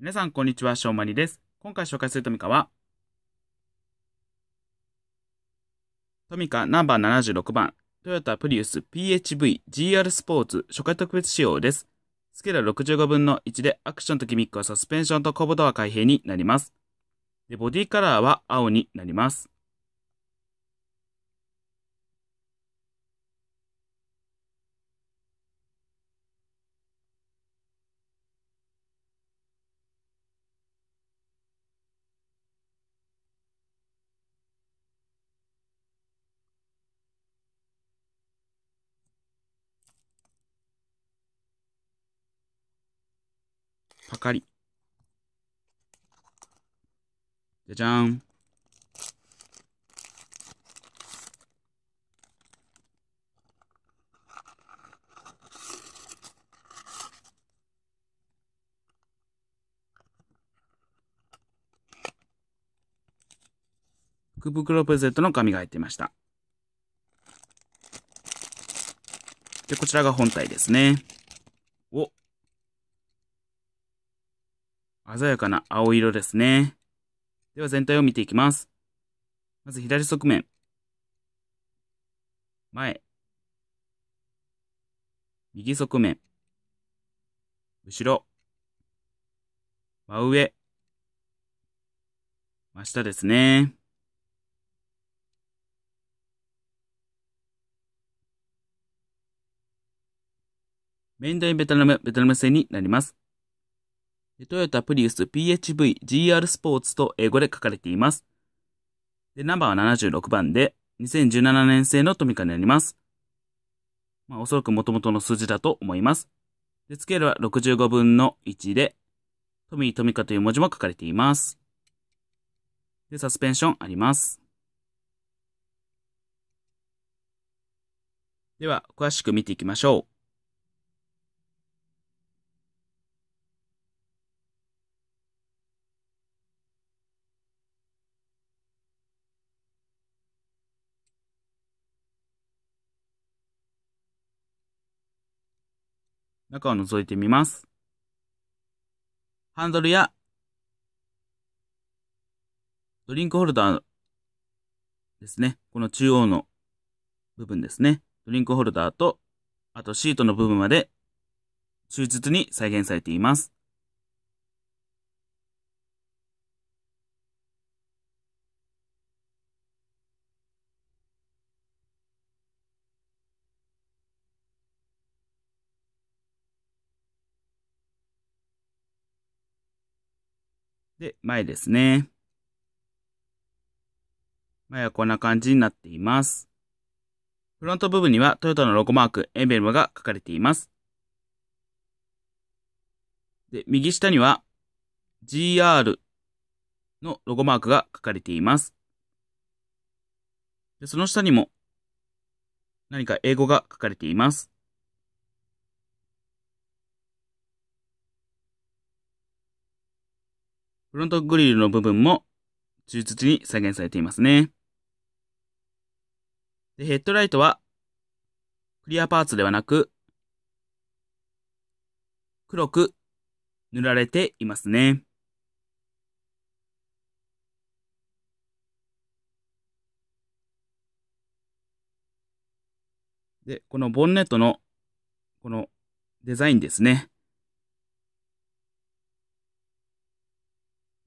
皆さん、こんにちは。しょうまりです。今回紹介するトミカは、トミカナンバー76番、トヨタプリウス PHV GR スポーツ初回特別仕様です。スケール65分の1でアクションとギミックはサスペンションとコブドア開閉になります。で、ボディカラーは青になります。パカリ。じゃじゃーん。福袋プレゼントの紙が入っていました。で、こちらが本体ですね。お鮮やかな青色ですね。では全体を見ていきます。まず左側面。前。右側面。後ろ。真上。真下ですね。面インベトナム、ベトナム製になります。トヨタプリウス PHV GR スポーツと英語で書かれています。で、ナンバーは76番で、2017年製のトミカになります。まあ、おそらく元々の数字だと思います。で、スケールは65分の1で、トミートミカという文字も書かれています。で、サスペンションあります。では、詳しく見ていきましょう。中を覗いてみます。ハンドルやドリンクホルダーですね。この中央の部分ですね。ドリンクホルダーと、あとシートの部分まで忠実に再現されています。で、前ですね。前はこんな感じになっています。フロント部分にはトヨタのロゴマーク、エンベルムが書かれています。で、右下には GR のロゴマークが書かれています。でその下にも何か英語が書かれています。フロントグリルの部分も忠実に再現されていますね。でヘッドライトは、クリアパーツではなく、黒く塗られていますね。で、このボンネットの、このデザインですね。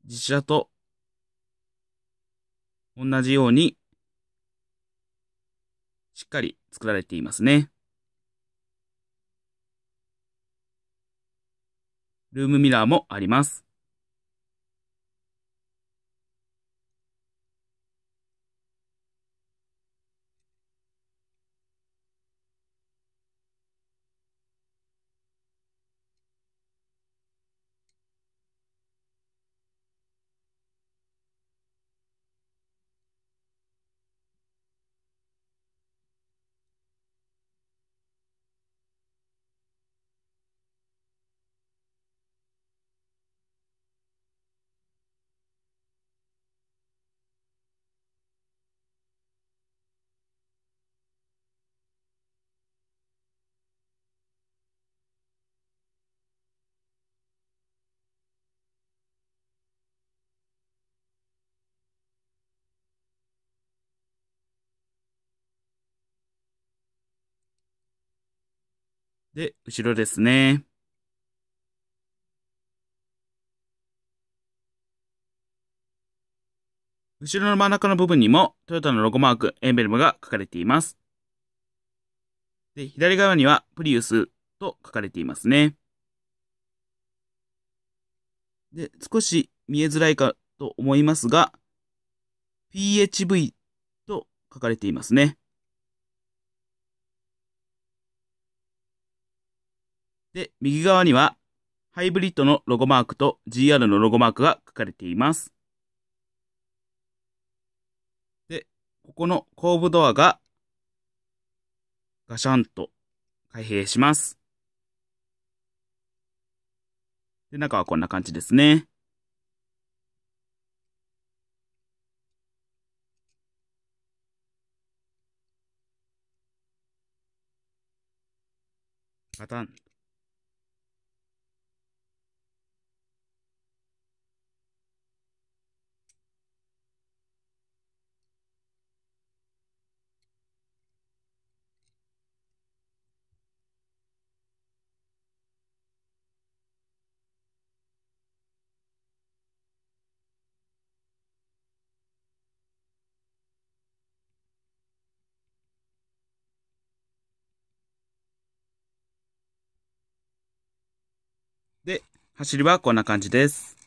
自社と同じようにしっかり作られていますね。ルームミラーもあります。で、後ろですね。後ろの真ん中の部分にもトヨタのロゴマーク、エンベルムが書かれています。で、左側にはプリウスと書かれていますね。で、少し見えづらいかと思いますが、PHV と書かれていますね。で、右側にはハイブリッドのロゴマークと GR のロゴマークが書かれています。で、ここの後部ドアがガシャンと開閉します。で、中はこんな感じですね。パタン。走りはこんな感じです。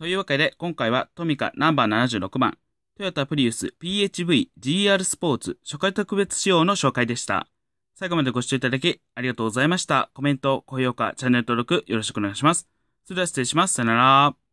というわけで、今回はトミカナンバー76番、トヨタプリウス PHV GR スポーツ初回特別仕様の紹介でした。最後までご視聴いただきありがとうございました。コメント、高評価、チャンネル登録よろしくお願いします。それでは失礼します。さよなら。